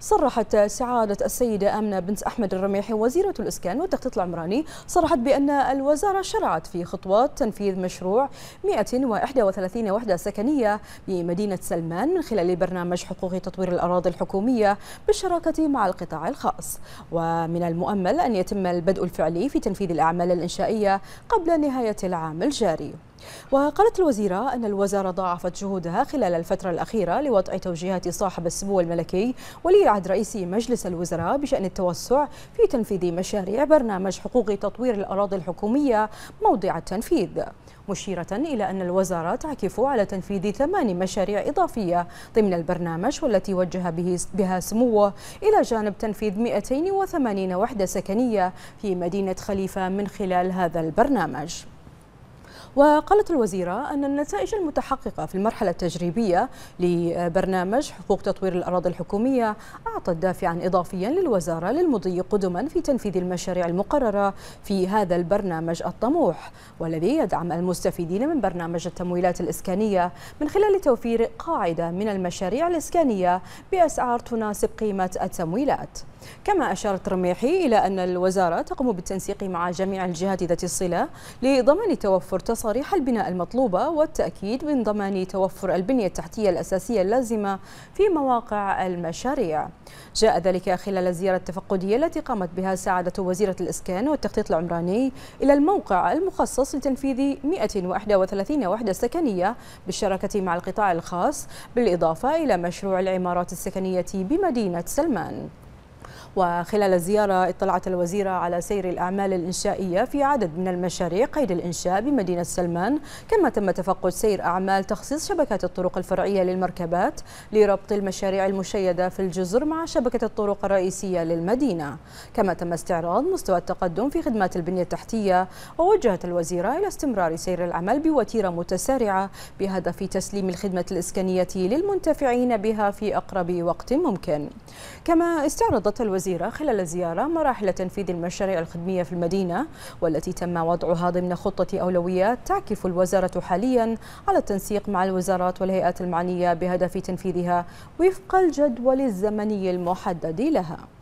صرحت سعادة السيدة أمنة بنت أحمد الرميحي وزيرة الإسكان والتخطيط العمراني صرحت بأن الوزارة شرعت في خطوات تنفيذ مشروع 131 وحدة سكنية بمدينة سلمان من خلال برنامج حقوق تطوير الأراضي الحكومية بالشراكة مع القطاع الخاص ومن المؤمل أن يتم البدء الفعلي في تنفيذ الأعمال الإنشائية قبل نهاية العام الجاري وقالت الوزيرة أن الوزارة ضاعفت جهودها خلال الفترة الأخيرة لوضع توجيهات صاحب السمو الملكي ولي العهد رئيس مجلس الوزراء بشأن التوسع في تنفيذ مشاريع برنامج حقوق تطوير الأراضي الحكومية موضع التنفيذ مشيرة إلى أن الوزارة تعكف على تنفيذ ثمان مشاريع إضافية ضمن البرنامج والتي وجه به بها سموه إلى جانب تنفيذ 280 وحدة سكنية في مدينة خليفة من خلال هذا البرنامج وقالت الوزيرة أن النتائج المتحققة في المرحلة التجريبية لبرنامج حقوق تطوير الأراضي الحكومية أعطت دافعا إضافيا للوزارة للمضي قدما في تنفيذ المشاريع المقررة في هذا البرنامج الطموح والذي يدعم المستفيدين من برنامج التمويلات الإسكانية من خلال توفير قاعدة من المشاريع الإسكانية بأسعار تناسب قيمة التمويلات كما أشارت رميحي إلى أن الوزارة تقوم بالتنسيق مع جميع الجهات ذات الصلة لضمان توفر تصرف مصاريح البناء المطلوبة والتأكيد من ضمان توفر البنية التحتية الأساسية اللازمة في مواقع المشاريع جاء ذلك خلال الزيارة التفقدية التي قامت بها سعادة وزيرة الإسكان والتخطيط العمراني إلى الموقع المخصص لتنفيذ 131 وحدة سكنية بالشراكة مع القطاع الخاص بالإضافة إلى مشروع العمارات السكنية بمدينة سلمان وخلال الزيارة اطلعت الوزيرة على سير الأعمال الإنشائية في عدد من المشاريع قيد الإنشاء بمدينة سلمان كما تم تفقد سير أعمال تخصيص شبكات الطرق الفرعية للمركبات لربط المشاريع المشيدة في الجزر مع شبكة الطرق الرئيسية للمدينة كما تم استعراض مستوى التقدم في خدمات البنية التحتية ووجهت الوزيرة إلى استمرار سير العمل بوتيرة متسارعة بهدف تسليم الخدمة الإسكانية للمنتفعين بها في أقرب وقت ممكن كما استعرضت الوزيرة الوزيرة خلال الزيارة مراحل تنفيذ المشاريع الخدمية في المدينة والتي تم وضعها ضمن خطة أولويات تعكف الوزارة حاليا على التنسيق مع الوزارات والهيئات المعنية بهدف تنفيذها وفق الجدول الزمني المحدد لها